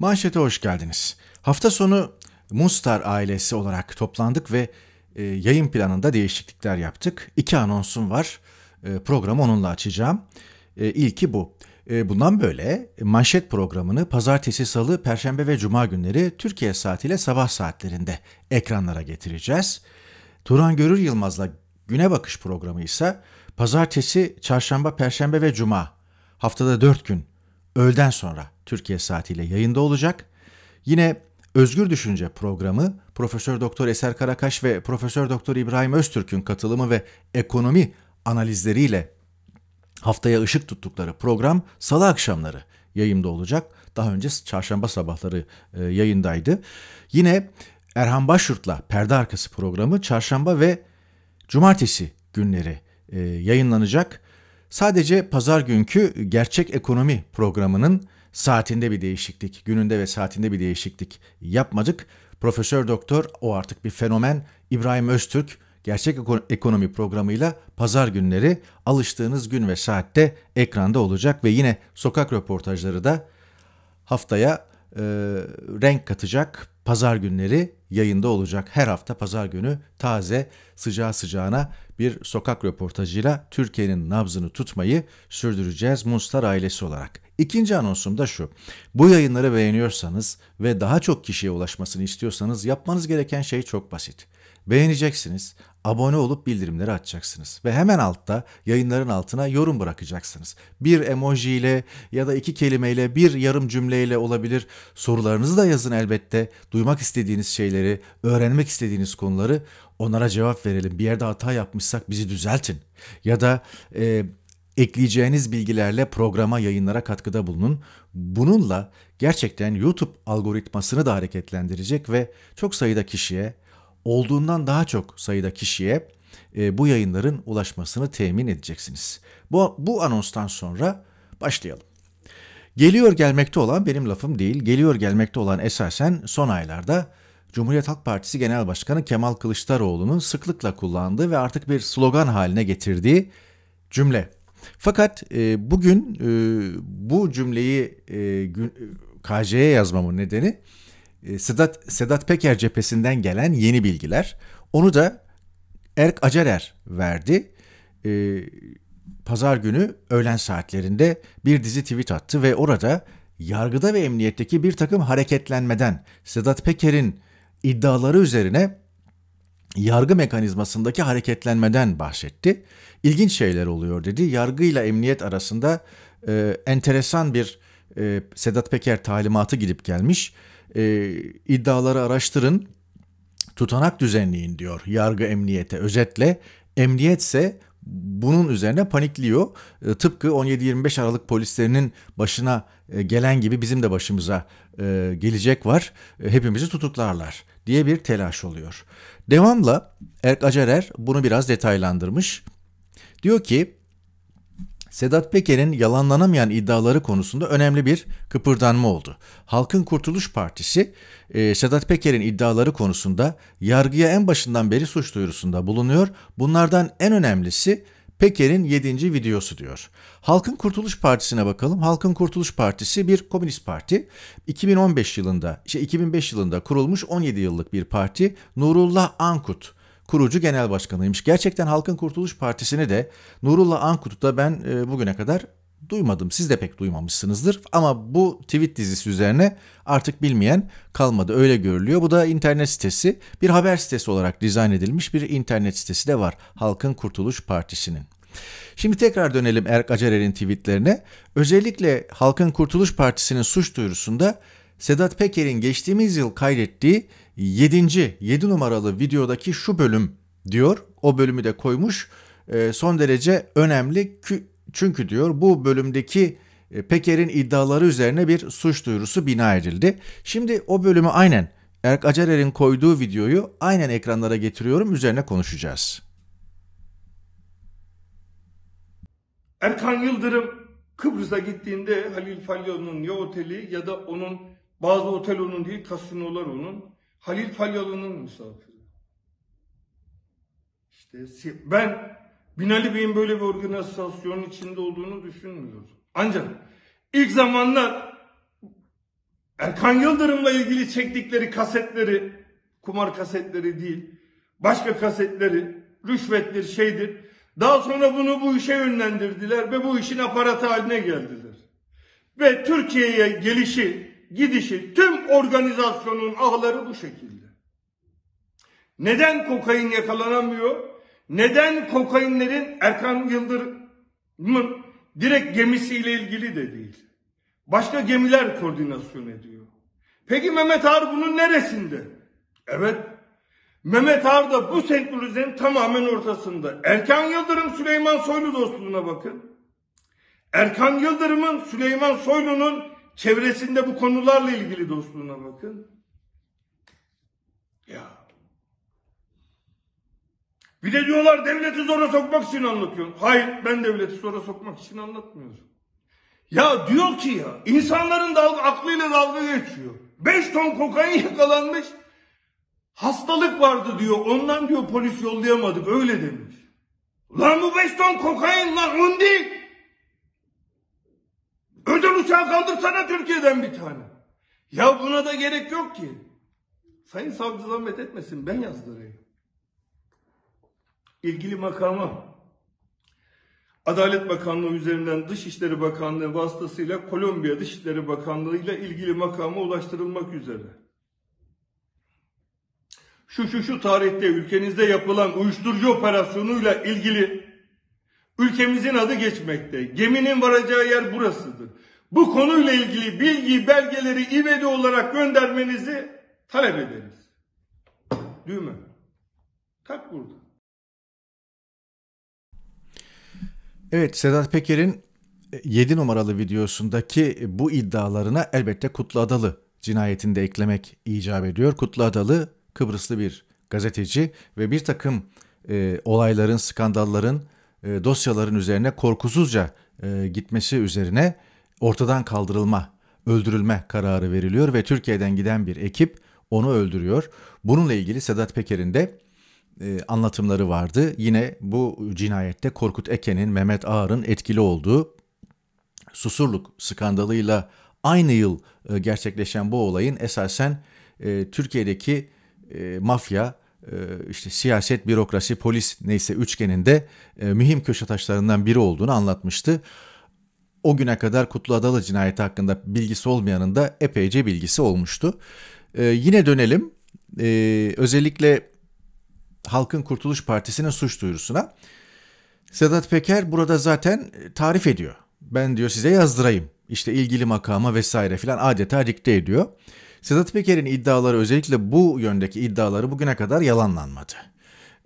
Manşete hoş geldiniz. Hafta sonu Mustar ailesi olarak toplandık ve e, yayın planında değişiklikler yaptık. İki anonsum var. E, programı onunla açacağım. E, ilki bu. E, bundan böyle manşet programını pazartesi, salı, perşembe ve cuma günleri Türkiye saatiyle sabah saatlerinde ekranlara getireceğiz. Turan Görür Yılmaz'la Güne Bakış programı ise pazartesi, çarşamba, perşembe ve cuma haftada dört gün öğleden sonra Türkiye saatiyle yayında olacak. Yine Özgür Düşünce programı Profesör Doktor Eser Karakaş ve Profesör Doktor İbrahim Öztürk'ün katılımı ve ekonomi analizleriyle haftaya ışık tuttukları program salı akşamları yayında olacak. Daha önce çarşamba sabahları e, yayındaydı. Yine Erhan Başyurt'la Perde Arkası programı çarşamba ve cumartesi günleri e, yayınlanacak. Sadece pazar günkü Gerçek Ekonomi programının saatinde bir değişiklik, gününde ve saatinde bir değişiklik yapmadık. Profesör Doktor o artık bir fenomen İbrahim Öztürk Gerçek Ekonomi programıyla pazar günleri alıştığınız gün ve saatte ekranda olacak ve yine sokak röportajları da haftaya e, renk katacak pazar günleri yayında olacak. Her hafta pazar günü taze sıcağı sıcağına bir sokak röportajıyla Türkiye'nin nabzını tutmayı sürdüreceğiz Mustar ailesi olarak. İkinci anonsum da şu. Bu yayınları beğeniyorsanız ve daha çok kişiye ulaşmasını istiyorsanız yapmanız gereken şey çok basit. Beğeneceksiniz, abone olup bildirimleri açacaksınız ve hemen altta yayınların altına yorum bırakacaksınız. Bir emoji ile ya da iki kelimeyle bir yarım cümleyle olabilir. Sorularınızı da yazın elbette. Duymak istediğiniz şeyleri, öğrenmek istediğiniz konuları onlara cevap verelim. Bir yerde hata yapmışsak bizi düzeltin. Ya da e, ekleyeceğiniz bilgilerle programa yayınlara katkıda bulunun. Bununla gerçekten YouTube algoritmasını da hareketlendirecek ve çok sayıda kişiye, olduğundan daha çok sayıda kişiye e, bu yayınların ulaşmasını temin edeceksiniz. Bu, bu anonstan sonra başlayalım. Geliyor gelmekte olan benim lafım değil, geliyor gelmekte olan esasen son aylarda Cumhuriyet Halk Partisi Genel Başkanı Kemal Kılıçdaroğlu'nun sıklıkla kullandığı ve artık bir slogan haline getirdiği cümle. Fakat e, bugün e, bu cümleyi e, e KC'ye yazmamın nedeni e, Sedat, Sedat Peker cephesinden gelen yeni bilgiler. Onu da Erk Acerer verdi. E, Pazar günü öğlen saatlerinde bir dizi tweet attı ve orada yargıda ve emniyetteki bir takım hareketlenmeden Sedat Peker'in iddiaları üzerine yargı mekanizmasındaki hareketlenmeden bahsetti. İlginç şeyler oluyor dedi. Yargıyla emniyet arasında e, enteresan bir e, Sedat Peker talimatı gidip gelmiş. E, iddiaları araştırın, tutanak düzenleyin diyor yargı emniyete. Özetle emniyetse bunun üzerine panikliyor. E, tıpkı 17-25 Aralık polislerinin başına e, gelen gibi bizim de başımıza e, gelecek var. hepimizi tutuklarlar diye bir telaş oluyor. Devamla Erk Acarer bunu biraz detaylandırmış. Diyor ki Sedat Peker'in yalanlanamayan iddiaları konusunda önemli bir kıpırdanma oldu. Halkın Kurtuluş Partisi e, Sedat Peker'in iddiaları konusunda yargıya en başından beri suç duyurusunda bulunuyor. Bunlardan en önemlisi Peker'in 7. videosu diyor. Halkın Kurtuluş Partisi'ne bakalım. Halkın Kurtuluş Partisi bir komünist parti. 2015 yılında, şey, işte 2005 yılında kurulmuş 17 yıllık bir parti. Nurullah Ankut kurucu genel başkanıymış. Gerçekten Halkın Kurtuluş Partisi'ni de Nurullah Ankut'u da ben e, bugüne kadar duymadım. Siz de pek duymamışsınızdır ama bu tweet dizisi üzerine artık bilmeyen kalmadı öyle görülüyor. Bu da internet sitesi bir haber sitesi olarak dizayn edilmiş bir internet sitesi de var Halkın Kurtuluş Partisi'nin. Şimdi tekrar dönelim Erk Acarer'in tweetlerine. Özellikle Halkın Kurtuluş Partisi'nin suç duyurusunda Sedat Peker'in geçtiğimiz yıl kaydettiği 7. 7 numaralı videodaki şu bölüm diyor. O bölümü de koymuş. Ee, son derece önemli çünkü diyor bu bölümdeki e, Peker'in iddiaları üzerine bir suç duyurusu bina edildi. Şimdi o bölümü aynen Erk Acarer'in koyduğu videoyu aynen ekranlara getiriyorum. Üzerine konuşacağız. Erkan Yıldırım Kıbrıs'a gittiğinde Halil Falyalı'nın ya oteli ya da onun bazı otel onun değil kasinolar onun Halil Falyalı'nın misafiri. İşte ben Binali Bey'in böyle bir organizasyonun içinde olduğunu düşünmüyorum. Ancak ilk zamanlar Erkan Yıldırım'la ilgili çektikleri kasetleri, kumar kasetleri değil, başka kasetleri, rüşvettir, şeydir. Daha sonra bunu bu işe yönlendirdiler ve bu işin aparatı haline geldiler. Ve Türkiye'ye gelişi gidişi tüm organizasyonun ahları bu şekilde. Neden kokain yakalanamıyor? Neden kokainlerin Erkan Yıldırım'ın direkt gemisiyle ilgili de değil. Başka gemiler koordinasyon ediyor. Peki Mehmet Ağar bunun neresinde? Evet. Mehmet Ağar da bu senkronizenin tamamen ortasında. Erkan Yıldırım Süleyman Soylu dostluğuna bakın. Erkan Yıldırım'ın Süleyman Soylu'nun Çevresinde bu konularla ilgili dostluğuna bakın. Ya. Bir de diyorlar devleti zora sokmak için anlatıyor. Hayır ben devleti zora sokmak için anlatmıyorum. Ya diyor ki ya insanların dalga, aklıyla dalga geçiyor. 5 ton kokain yakalanmış. Hastalık vardı diyor. Ondan diyor polis yollayamadık öyle demiş. Lan bu 5 ton kokain lan undik. Özel uçağı kaldırsana Türkiye'den bir tane. Ya buna da gerek yok ki. Sayın savcı zahmet etmesin ben yazdırayım. İlgili makama Adalet Bakanlığı üzerinden Dışişleri Bakanlığı vasıtasıyla Kolombiya Dışişleri Bakanlığı ile ilgili makama ulaştırılmak üzere. Şu şu şu tarihte ülkenizde yapılan uyuşturucu operasyonuyla ilgili Ülkemizin adı geçmekte. Geminin varacağı yer burasıdır. Bu konuyla ilgili bilgi, belgeleri İVED'e olarak göndermenizi talep ederiz. Düğme. Tak burada. Evet Sedat Peker'in 7 e, numaralı videosundaki bu iddialarına elbette Kutlu Adalı cinayetini de eklemek icap ediyor. Kutlu Adalı Kıbrıslı bir gazeteci ve bir takım e, olayların, skandalların e, dosyaların üzerine korkusuzca e, gitmesi üzerine ortadan kaldırılma, öldürülme kararı veriliyor ve Türkiye'den giden bir ekip onu öldürüyor. Bununla ilgili Sedat Peker'in de e, anlatımları vardı. Yine bu cinayette Korkut Eken'in, Mehmet Ağar'ın etkili olduğu Susurluk skandalıyla aynı yıl e, gerçekleşen bu olayın esasen e, Türkiye'deki e, mafya ee, işte siyaset, bürokrasi, polis neyse üçgeninde e, mühim köşe taşlarından biri olduğunu anlatmıştı. O güne kadar Kutlu Adalı cinayeti hakkında bilgisi olmayanın da epeyce bilgisi olmuştu. Ee, yine dönelim ee, özellikle Halkın Kurtuluş Partisi'nin suç duyurusuna. Sedat Peker burada zaten tarif ediyor. Ben diyor size yazdırayım. İşte ilgili makama vesaire filan adeta dikte ediyor. Sedat Peker'in iddiaları özellikle bu yöndeki iddiaları bugüne kadar yalanlanmadı.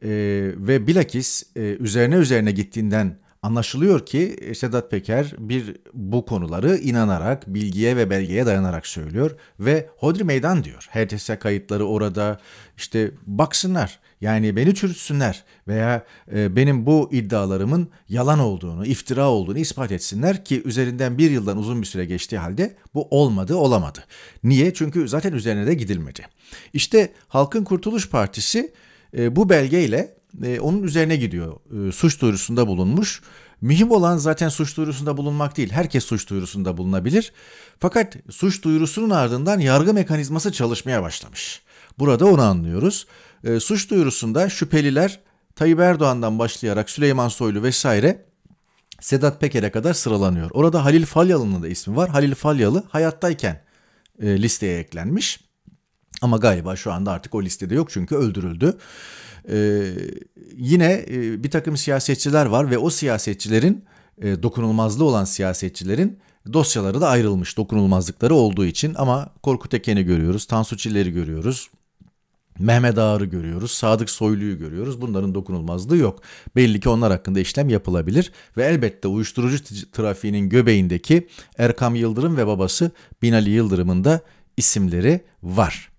E, ve bilakis e, üzerine üzerine gittiğinden anlaşılıyor ki e, Sedat Peker bir bu konuları inanarak, bilgiye ve belgeye dayanarak söylüyor ve hodri meydan diyor. HTS kayıtları orada işte baksınlar yani beni çürütsünler veya e, benim bu iddialarımın yalan olduğunu, iftira olduğunu ispat etsinler ki üzerinden bir yıldan uzun bir süre geçtiği halde bu olmadı, olamadı. Niye? Çünkü zaten üzerine de gidilmedi. İşte Halkın Kurtuluş Partisi e, bu belgeyle e, onun üzerine gidiyor. E, suç duyurusunda bulunmuş. Mühim olan zaten suç duyurusunda bulunmak değil. Herkes suç duyurusunda bulunabilir. Fakat suç duyurusunun ardından yargı mekanizması çalışmaya başlamış. Burada onu anlıyoruz. E, suç duyurusunda şüpheliler Tayyip Erdoğan'dan başlayarak Süleyman Soylu vesaire Sedat Peker'e kadar sıralanıyor. Orada Halil Falyalı'nın da ismi var. Halil Falyalı hayattayken e, listeye eklenmiş. Ama galiba şu anda artık o listede yok çünkü öldürüldü. Ee, yine e, bir takım siyasetçiler var ve o siyasetçilerin e, dokunulmazlığı olan siyasetçilerin dosyaları da ayrılmış dokunulmazlıkları olduğu için ama Korkut Eken'i görüyoruz, Tansu Çiller'i görüyoruz, Mehmet Ağar'ı görüyoruz, Sadık Soylu'yu görüyoruz. Bunların dokunulmazlığı yok. Belli ki onlar hakkında işlem yapılabilir ve elbette uyuşturucu trafiğinin göbeğindeki Erkam Yıldırım ve babası Binali Yıldırım'ın da isimleri var.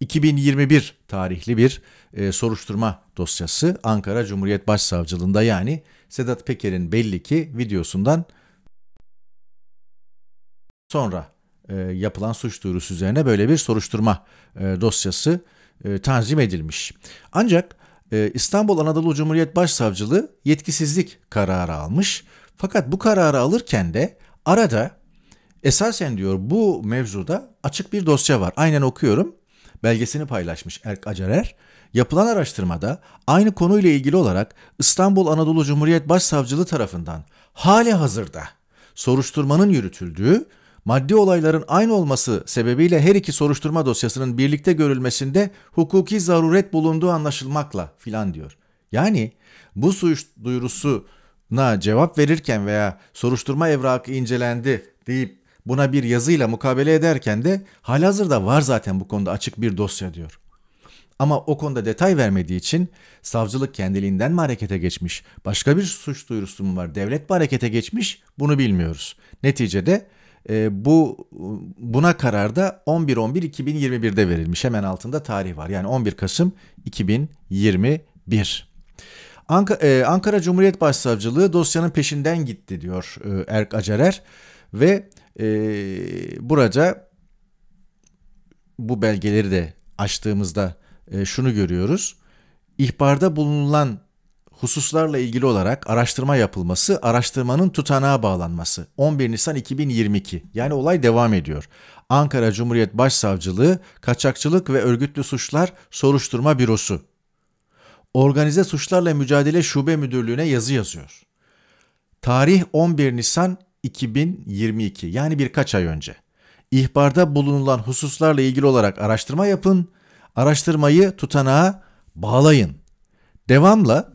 2021 tarihli bir e, soruşturma dosyası Ankara Cumhuriyet Başsavcılığında yani Sedat Peker'in belli ki videosundan sonra e, yapılan suç duyurusu üzerine böyle bir soruşturma e, dosyası e, tanzim edilmiş. Ancak e, İstanbul Anadolu Cumhuriyet Başsavcılığı yetkisizlik kararı almış. Fakat bu kararı alırken de arada esasen diyor bu mevzuda açık bir dosya var. Aynen okuyorum. Belgesini paylaşmış Erk Acarer. Yapılan araştırmada aynı konuyla ilgili olarak İstanbul Anadolu Cumhuriyet Başsavcılığı tarafından hali hazırda soruşturmanın yürütüldüğü maddi olayların aynı olması sebebiyle her iki soruşturma dosyasının birlikte görülmesinde hukuki zaruret bulunduğu anlaşılmakla filan diyor. Yani bu suç duyurusuna cevap verirken veya soruşturma evrakı incelendi deyip buna bir yazıyla mukabele ederken de halihazırda var zaten bu konuda açık bir dosya diyor. Ama o konuda detay vermediği için savcılık kendiliğinden mi harekete geçmiş, başka bir suç duyurusu mu var, devlet mi harekete geçmiş bunu bilmiyoruz. Neticede e, bu buna karar da 11-11-2021'de verilmiş. Hemen altında tarih var. Yani 11 Kasım 2021. Ankara, e, Ankara Cumhuriyet Başsavcılığı dosyanın peşinden gitti diyor e, Erk Acerer ve e, burada bu belgeleri de açtığımızda e, şunu görüyoruz. İhbarda bulunan hususlarla ilgili olarak araştırma yapılması, araştırmanın tutanağa bağlanması. 11 Nisan 2022. Yani olay devam ediyor. Ankara Cumhuriyet Başsavcılığı Kaçakçılık ve Örgütlü Suçlar Soruşturma Bürosu. Organize Suçlarla Mücadele Şube Müdürlüğü'ne yazı yazıyor. Tarih 11 Nisan 2022 yani birkaç ay önce. İhbarda bulunulan hususlarla ilgili olarak araştırma yapın, araştırmayı tutanağa bağlayın. Devamla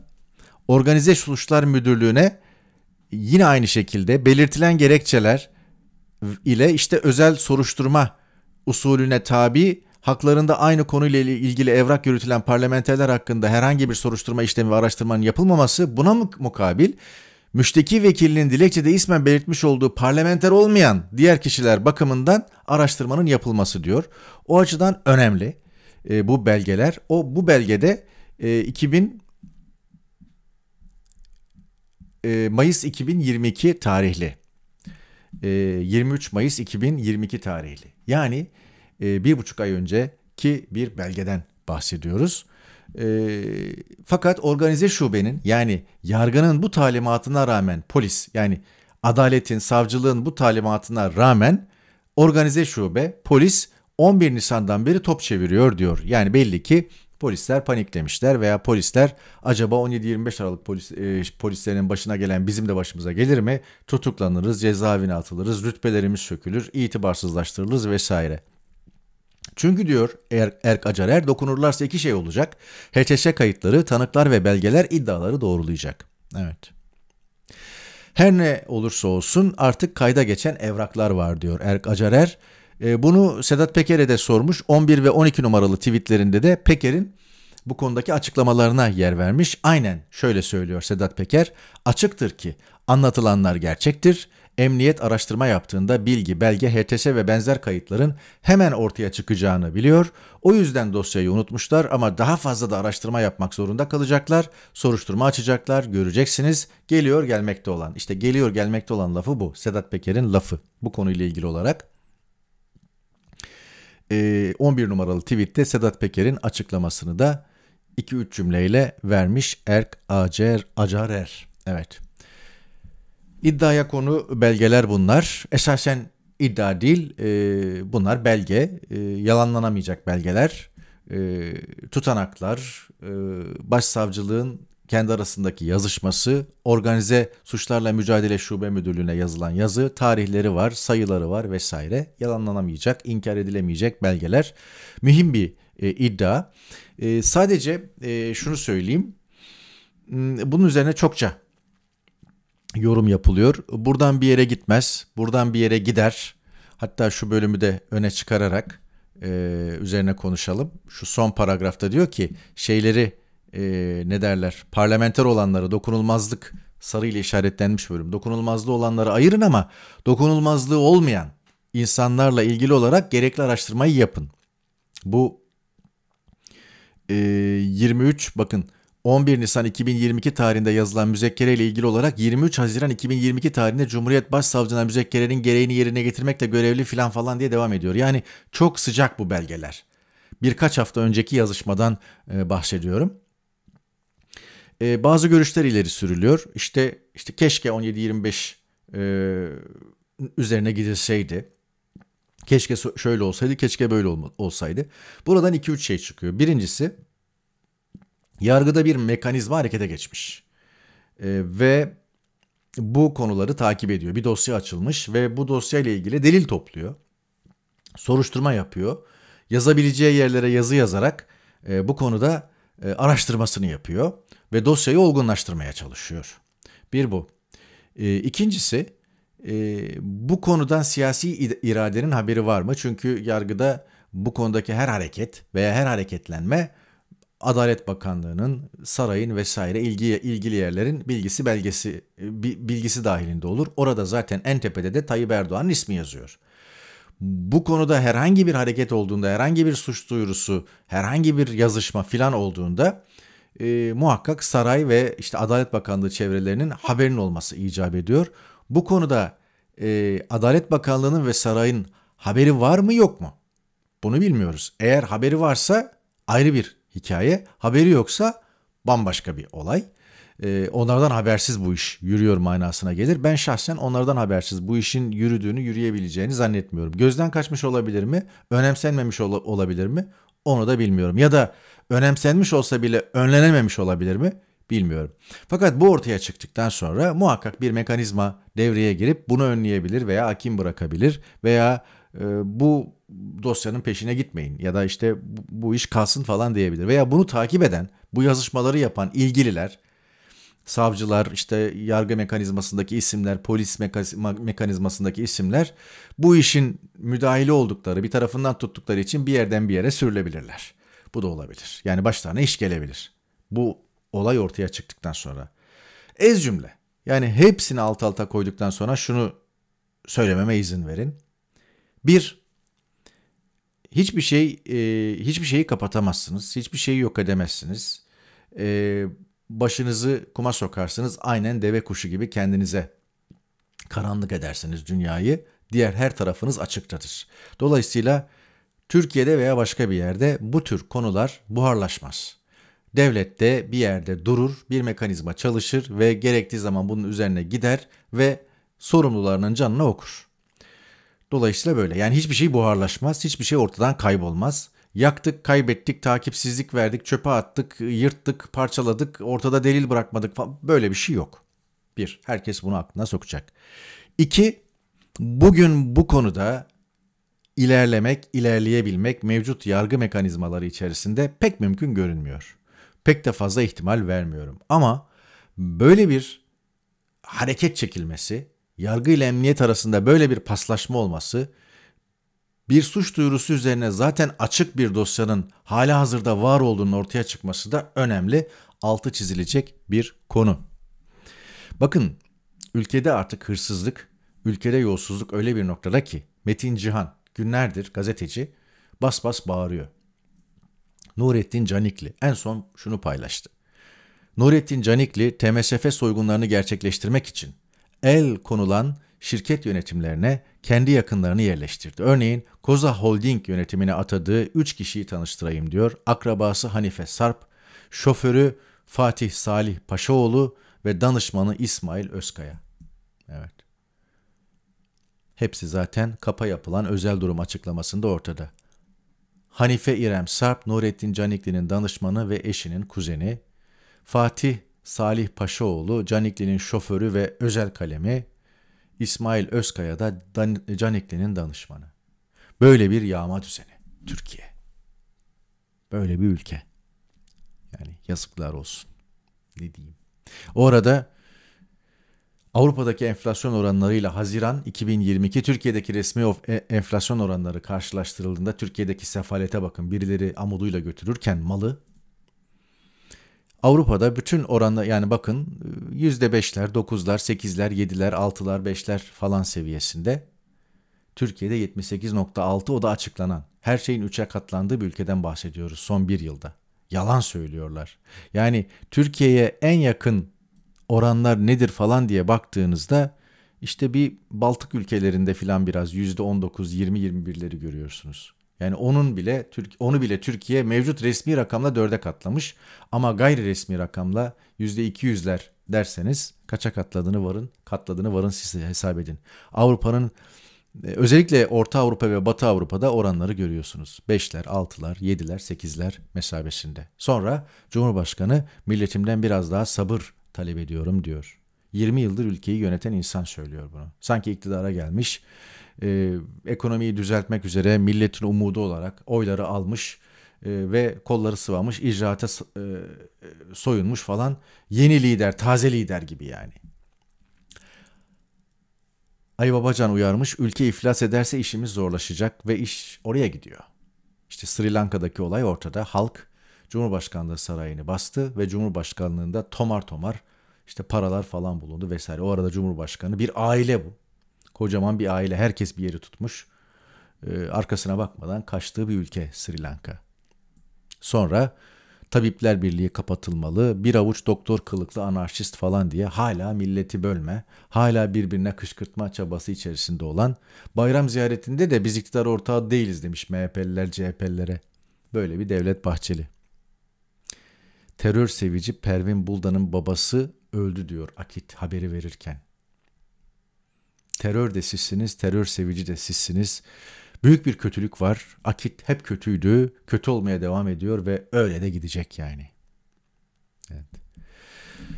Organize Suçlar Müdürlüğü'ne yine aynı şekilde belirtilen gerekçeler ile işte özel soruşturma usulüne tabi haklarında aynı konuyla ilgili evrak yürütülen parlamenterler hakkında herhangi bir soruşturma işlemi ve araştırmanın yapılmaması buna mı mukabil müşteki vekilinin dilekçede ismen belirtmiş olduğu parlamenter olmayan diğer kişiler bakımından araştırmanın yapılması diyor. O açıdan önemli e, bu belgeler. O bu belgede e, 2000 ee, Mayıs 2022 tarihli. 23 ee, Mayıs 2022 tarihli. Yani e, bir buçuk ay önceki bir belgeden bahsediyoruz. Ee, fakat organize şubenin yani yargının bu talimatına rağmen polis yani adaletin savcılığın bu talimatına rağmen organize şube polis 11 Nisan'dan beri top çeviriyor diyor. Yani belli ki Polisler paniklemişler veya polisler acaba 17-25 Aralık polis, e, polislerin başına gelen bizim de başımıza gelir mi? Tutuklanırız, cezaevine atılırız, rütbelerimiz sökülür, itibarsızlaştırılırız vesaire. Çünkü diyor er, Erk Acarer dokunurlarsa iki şey olacak. HTS kayıtları, tanıklar ve belgeler iddiaları doğrulayacak. Evet. Her ne olursa olsun artık kayda geçen evraklar var diyor Erk Acarer. E, bunu Sedat Peker'e de sormuş. 11 ve 12 numaralı tweetlerinde de Peker'in bu konudaki açıklamalarına yer vermiş. Aynen şöyle söylüyor Sedat Peker. Açıktır ki anlatılanlar gerçektir. Emniyet araştırma yaptığında bilgi, belge, HTS ve benzer kayıtların hemen ortaya çıkacağını biliyor. O yüzden dosyayı unutmuşlar ama daha fazla da araştırma yapmak zorunda kalacaklar. Soruşturma açacaklar, göreceksiniz. Geliyor gelmekte olan. İşte geliyor gelmekte olan lafı bu. Sedat Peker'in lafı bu konuyla ilgili olarak. 11 ee, numaralı tweette Sedat Peker'in açıklamasını da 2-3 cümleyle vermiş Erk Acer Acarer. Evet. İddiaya konu belgeler bunlar. Esasen iddia değil e, bunlar belge. E, yalanlanamayacak belgeler. E, tutanaklar, e, başsavcılığın kendi arasındaki yazışması, organize suçlarla mücadele şube müdürlüğüne yazılan yazı, tarihleri var, sayıları var vesaire. Yalanlanamayacak, inkar edilemeyecek belgeler. Mühim bir e, iddia. E, sadece e, şunu söyleyeyim. Hmm, bunun üzerine çokça yorum yapılıyor. Buradan bir yere gitmez, buradan bir yere gider. Hatta şu bölümü de öne çıkararak e, üzerine konuşalım. Şu son paragrafta diyor ki şeyleri e, ne derler parlamenter olanlara dokunulmazlık sarı ile işaretlenmiş bölüm. Dokunulmazlığı olanları ayırın ama dokunulmazlığı olmayan insanlarla ilgili olarak gerekli araştırmayı yapın. Bu e, 23 bakın 11 Nisan 2022 tarihinde yazılan müzekkere ile ilgili olarak 23 Haziran 2022 tarihinde Cumhuriyet Başsavcına müzekkerenin gereğini yerine getirmekle görevli filan falan diye devam ediyor. Yani çok sıcak bu belgeler. Birkaç hafta önceki yazışmadan e, bahsediyorum e, bazı görüşler ileri sürülüyor. İşte işte keşke 17-25 e, üzerine gidilseydi. Keşke şöyle olsaydı, keşke böyle olsaydı. Buradan 2-3 şey çıkıyor. Birincisi yargıda bir mekanizma harekete geçmiş. E, ve bu konuları takip ediyor. Bir dosya açılmış ve bu dosya ile ilgili delil topluyor. Soruşturma yapıyor. Yazabileceği yerlere yazı yazarak e, bu konuda e, araştırmasını yapıyor ve dosyayı olgunlaştırmaya çalışıyor. Bir bu. E, ikincisi e, bu konudan siyasi iradenin haberi var mı? Çünkü yargıda bu konudaki her hareket veya her hareketlenme Adalet Bakanlığı'nın, sarayın vesaire ilgi, ilgili yerlerin bilgisi belgesi e, bilgisi dahilinde olur. Orada zaten en tepede de Tayyip Erdoğan'ın ismi yazıyor. Bu konuda herhangi bir hareket olduğunda, herhangi bir suç duyurusu, herhangi bir yazışma filan olduğunda e, muhakkak saray ve işte Adalet Bakanlığı çevrelerinin haberin olması icap ediyor. Bu konuda e, Adalet Bakanlığı'nın ve sarayın haberi var mı yok mu? Bunu bilmiyoruz. Eğer haberi varsa ayrı bir hikaye, haberi yoksa bambaşka bir olay. E, onlardan habersiz bu iş yürüyor manasına gelir. Ben şahsen onlardan habersiz bu işin yürüdüğünü, yürüyebileceğini zannetmiyorum. Gözden kaçmış olabilir mi? Önemsenmemiş ol- olabilir mi? Onu da bilmiyorum. Ya da önemsenmiş olsa bile önlenememiş olabilir mi? Bilmiyorum. Fakat bu ortaya çıktıktan sonra muhakkak bir mekanizma devreye girip bunu önleyebilir veya akim bırakabilir veya e, bu dosyanın peşine gitmeyin ya da işte bu, bu iş kalsın falan diyebilir veya bunu takip eden, bu yazışmaları yapan ilgililer savcılar, işte yargı mekanizmasındaki isimler, polis mekanizmasındaki isimler bu işin müdahili oldukları, bir tarafından tuttukları için bir yerden bir yere sürülebilirler. Bu da olabilir. Yani başlarına iş gelebilir. Bu olay ortaya çıktıktan sonra. Ez cümle. Yani hepsini alt alta koyduktan sonra şunu söylememe izin verin. Bir, hiçbir şey hiçbir şeyi kapatamazsınız. Hiçbir şeyi yok edemezsiniz. E, başınızı kuma sokarsınız aynen deve kuşu gibi kendinize karanlık edersiniz dünyayı. Diğer her tarafınız açıktadır. Dolayısıyla Türkiye'de veya başka bir yerde bu tür konular buharlaşmaz. Devlet de bir yerde durur, bir mekanizma çalışır ve gerektiği zaman bunun üzerine gider ve sorumlularının canına okur. Dolayısıyla böyle. Yani hiçbir şey buharlaşmaz, hiçbir şey ortadan kaybolmaz. Yaktık, kaybettik, takipsizlik verdik, çöpe attık, yırttık, parçaladık, ortada delil bırakmadık falan. Böyle bir şey yok. Bir, herkes bunu aklına sokacak. İki, bugün bu konuda ilerlemek, ilerleyebilmek mevcut yargı mekanizmaları içerisinde pek mümkün görünmüyor. Pek de fazla ihtimal vermiyorum. Ama böyle bir hareket çekilmesi, yargı ile emniyet arasında böyle bir paslaşma olması bir suç duyurusu üzerine zaten açık bir dosyanın hala hazırda var olduğunun ortaya çıkması da önemli, altı çizilecek bir konu. Bakın ülkede artık hırsızlık, ülkede yolsuzluk öyle bir noktada ki Metin Cihan günlerdir gazeteci bas bas bağırıyor. Nurettin Canikli en son şunu paylaştı. Nurettin Canikli TMSF soygunlarını gerçekleştirmek için el konulan şirket yönetimlerine kendi yakınlarını yerleştirdi. Örneğin Koza Holding yönetimine atadığı 3 kişiyi tanıştırayım diyor. Akrabası Hanife Sarp, şoförü Fatih Salih Paşaoğlu ve danışmanı İsmail Özkaya. Evet. Hepsi zaten kapa yapılan özel durum açıklamasında ortada. Hanife İrem Sarp, Nurettin Canikli'nin danışmanı ve eşinin kuzeni. Fatih Salih Paşaoğlu, Canikli'nin şoförü ve özel kalemi. İsmail Özkaya da Dan Canikli'nin danışmanı. Böyle bir yağma düzeni. Türkiye. Böyle bir ülke. Yani yazıklar olsun. Ne diyeyim. Orada Avrupa'daki enflasyon oranlarıyla Haziran 2022 Türkiye'deki resmi of e, enflasyon oranları karşılaştırıldığında Türkiye'deki sefalete bakın. Birileri amuduyla götürürken malı Avrupa'da bütün oranla yani bakın %5'ler, 9'lar, 8'ler, 7'ler, 6'lar, 5'ler falan seviyesinde. Türkiye'de 78.6 o da açıklanan. Her şeyin 3'e katlandığı bir ülkeden bahsediyoruz son bir yılda. Yalan söylüyorlar. Yani Türkiye'ye en yakın oranlar nedir falan diye baktığınızda işte bir Baltık ülkelerinde filan biraz %19, 20-21'leri görüyorsunuz. Yani onun bile onu bile Türkiye mevcut resmi rakamla dörde katlamış ama gayri resmi rakamla yüzde iki yüzler derseniz kaça katladığını varın, katladığını varın siz hesap edin. Avrupa'nın e, özellikle Orta Avrupa ve Batı Avrupa'da oranları görüyorsunuz. 5'ler, 6'lar, 7'ler, 8'ler mesabesinde. Sonra Cumhurbaşkanı milletimden biraz daha sabır talep ediyorum diyor. 20 yıldır ülkeyi yöneten insan söylüyor bunu. Sanki iktidara gelmiş e, ekonomiyi düzeltmek üzere milletin umudu olarak oyları almış e, ve kolları sıvamış, icraata e, soyunmuş falan yeni lider, taze lider gibi yani. Ali Babacan uyarmış, ülke iflas ederse işimiz zorlaşacak ve iş oraya gidiyor. İşte Sri Lanka'daki olay ortada. Halk Cumhurbaşkanlığı sarayını bastı ve Cumhurbaşkanlığında tomar tomar işte paralar falan bulundu vesaire. O arada Cumhurbaşkanı bir aile bu. Kocaman bir aile herkes bir yeri tutmuş. Ee, arkasına bakmadan kaçtığı bir ülke Sri Lanka. Sonra Tabipler Birliği kapatılmalı, bir avuç doktor kılıklı anarşist falan diye hala milleti bölme, hala birbirine kışkırtma çabası içerisinde olan, bayram ziyaretinde de biz iktidar ortağı değiliz demiş MHP'liler CHP'lilere. Böyle bir devlet bahçeli. Terör sevici Pervin Buldan'ın babası öldü diyor Akit haberi verirken. Terör de sizsiniz, terör sevici de sizsiniz. Büyük bir kötülük var. Akit hep kötüydü, kötü olmaya devam ediyor ve öyle de gidecek yani. Evet.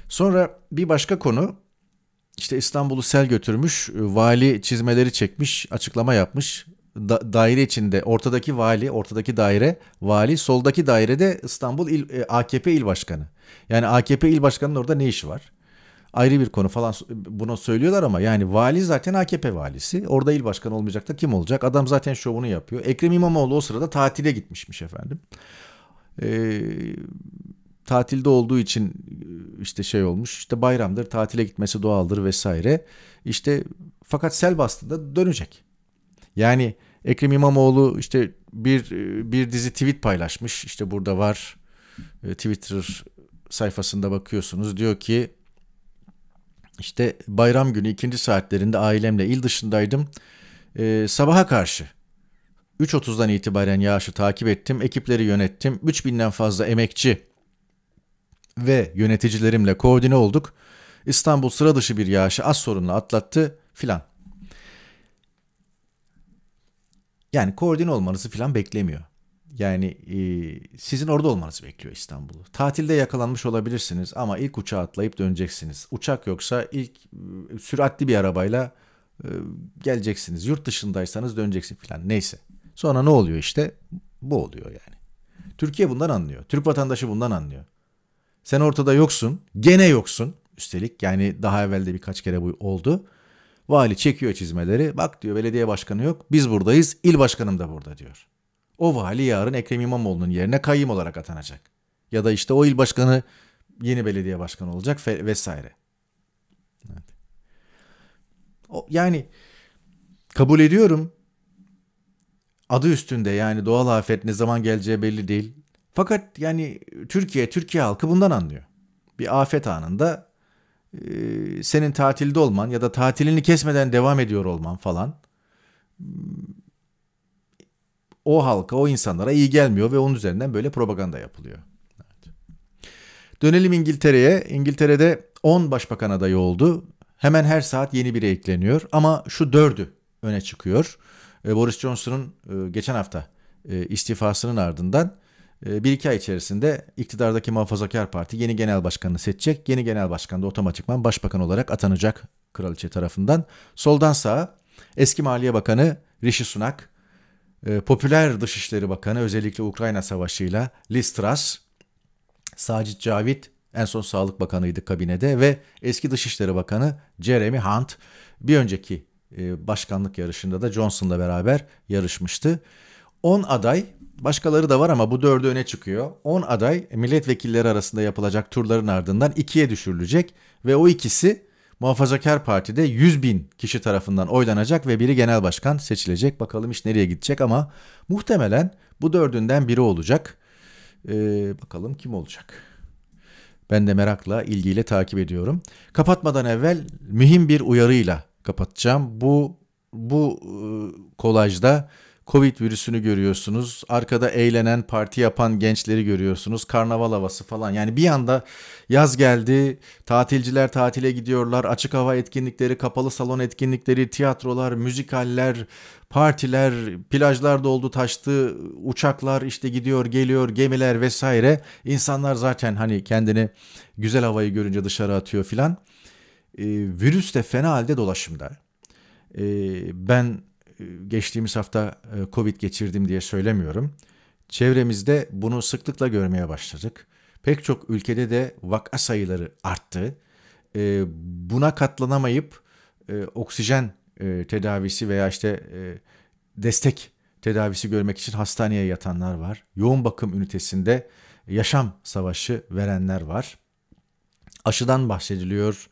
Sonra bir başka konu işte İstanbul'u sel götürmüş, vali çizmeleri çekmiş, açıklama yapmış. Da, daire içinde ortadaki vali, ortadaki daire vali, soldaki dairede İstanbul il, e, AKP il başkanı. Yani AKP il başkanının orada ne işi var? ayrı bir konu falan buna söylüyorlar ama yani vali zaten AKP valisi. Orada il başkanı olmayacak da kim olacak? Adam zaten şovunu yapıyor. Ekrem İmamoğlu o sırada tatile gitmişmiş efendim. Ee, tatilde olduğu için e, işte şey olmuş. işte bayramdır, tatile gitmesi doğaldır vesaire. İşte fakat sel bastığında dönecek. Yani Ekrem İmamoğlu işte bir e, bir dizi tweet paylaşmış. İşte burada var. E, Twitter sayfasında bakıyorsunuz. Diyor ki işte bayram günü ikinci saatlerinde ailemle il dışındaydım. Ee, sabaha karşı 3.30'dan itibaren yağışı takip ettim. Ekipleri yönettim. 3000'den fazla emekçi ve yöneticilerimle koordine olduk. İstanbul sıra dışı bir yağışı az sorunla atlattı filan. Yani koordine olmanızı filan beklemiyor. Yani e, sizin orada olmanız bekliyor İstanbul'u. Tatilde yakalanmış olabilirsiniz ama ilk uçağa atlayıp döneceksiniz. Uçak yoksa ilk e, süratli bir arabayla e, geleceksiniz. Yurt dışındaysanız döneceksin filan. Neyse. Sonra ne oluyor işte? Bu oluyor yani. Türkiye bundan anlıyor. Türk vatandaşı bundan anlıyor. Sen ortada yoksun. Gene yoksun. Üstelik yani daha evvelde birkaç kere bu oldu. Vali çekiyor çizmeleri. Bak diyor belediye başkanı yok. Biz buradayız. İl başkanım da burada diyor. O vali yarın Ekrem İmamoğlu'nun yerine kayyum olarak atanacak. Ya da işte o il başkanı yeni belediye başkanı olacak vesaire. Evet. O, yani kabul ediyorum. Adı üstünde yani doğal afet ne zaman geleceği belli değil. Fakat yani Türkiye, Türkiye halkı bundan anlıyor. Bir afet anında e, senin tatilde olman ya da tatilini kesmeden devam ediyor olman falan o halka, o insanlara iyi gelmiyor ve onun üzerinden böyle propaganda yapılıyor. Evet. Dönelim İngiltere'ye. İngiltere'de 10 başbakan adayı oldu. Hemen her saat yeni biri ekleniyor ama şu dördü öne çıkıyor. E, Boris Johnson'un e, geçen hafta e, istifasının ardından bir iki ay içerisinde iktidardaki Muhafazakar Parti yeni genel başkanını seçecek. Yeni genel başkan da otomatikman başbakan olarak atanacak kraliçe tarafından. Soldan sağa eski Maliye Bakanı Rishi Sunak, e, popüler Dışişleri Bakanı özellikle Ukrayna Savaşı'yla Listras, Truss, Sacit Cavit en son Sağlık Bakanı'ydı kabinede ve eski Dışişleri Bakanı Jeremy Hunt bir önceki e, başkanlık yarışında da Johnson'la beraber yarışmıştı. 10 aday başkaları da var ama bu dördü öne çıkıyor. 10 aday milletvekilleri arasında yapılacak turların ardından ikiye düşürülecek ve o ikisi Muhafazakar Parti'de 100 bin kişi tarafından oylanacak ve biri genel başkan seçilecek. Bakalım iş nereye gidecek ama muhtemelen bu dördünden biri olacak. Ee, bakalım kim olacak? Ben de merakla, ilgiyle takip ediyorum. Kapatmadan evvel mühim bir uyarıyla kapatacağım. Bu bu ıı, kolajda Covid virüsünü görüyorsunuz. Arkada eğlenen, parti yapan gençleri görüyorsunuz. Karnaval havası falan. Yani bir anda yaz geldi. Tatilciler tatile gidiyorlar. Açık hava etkinlikleri, kapalı salon etkinlikleri, tiyatrolar, müzikaller, partiler, plajlar doldu taştı. Uçaklar işte gidiyor, geliyor, gemiler vesaire. İnsanlar zaten hani kendini güzel havayı görünce dışarı atıyor filan. E, virüs de fena halde dolaşımda. E, ben e, geçtiğimiz hafta e, Covid geçirdim diye söylemiyorum. Çevremizde bunu sıklıkla görmeye başladık. Pek çok ülkede de vaka sayıları arttı. E, buna katlanamayıp oksijen tedavisi veya işte destek tedavisi görmek için hastaneye yatanlar var. Yoğun bakım ünitesinde yaşam savaşı verenler var. Aşıdan bahsediliyor.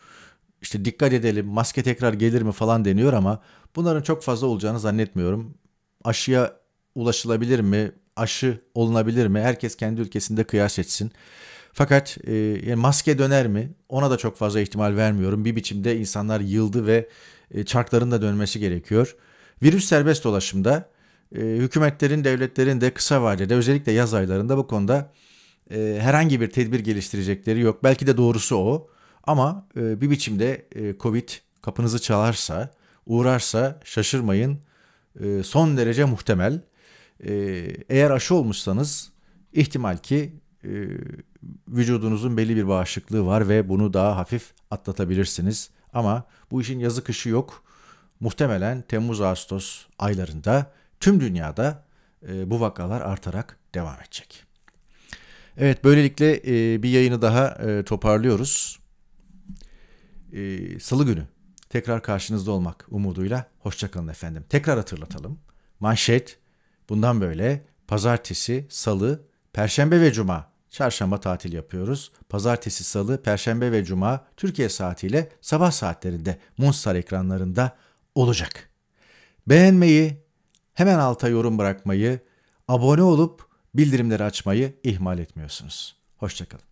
İşte dikkat edelim maske tekrar gelir mi falan deniyor ama Bunların çok fazla olacağını zannetmiyorum. Aşıya ulaşılabilir mi? Aşı olunabilir mi? Herkes kendi ülkesinde kıyas etsin. Fakat e, yani maske döner mi? Ona da çok fazla ihtimal vermiyorum. Bir biçimde insanlar yıldı ve e, çarkların da dönmesi gerekiyor. Virüs serbest dolaşımda. E, hükümetlerin, devletlerin de kısa vadede özellikle yaz aylarında bu konuda e, herhangi bir tedbir geliştirecekleri yok. Belki de doğrusu o. Ama e, bir biçimde e, Covid kapınızı çalarsa uğrarsa şaşırmayın. Ee, son derece muhtemel. Ee, eğer aşı olmuşsanız ihtimal ki e, vücudunuzun belli bir bağışıklığı var ve bunu daha hafif atlatabilirsiniz. Ama bu işin yazı kışı yok. Muhtemelen Temmuz-Ağustos aylarında tüm dünyada e, bu vakalar artarak devam edecek. Evet böylelikle e, bir yayını daha toparlıyoruz. Salı günü tekrar karşınızda olmak umuduyla hoşçakalın efendim. Tekrar hatırlatalım. Manşet bundan böyle pazartesi, salı, perşembe ve cuma çarşamba tatil yapıyoruz. Pazartesi, salı, perşembe ve cuma Türkiye saatiyle sabah saatlerinde monster ekranlarında olacak. Beğenmeyi, hemen alta yorum bırakmayı, abone olup bildirimleri açmayı ihmal etmiyorsunuz. Hoşçakalın.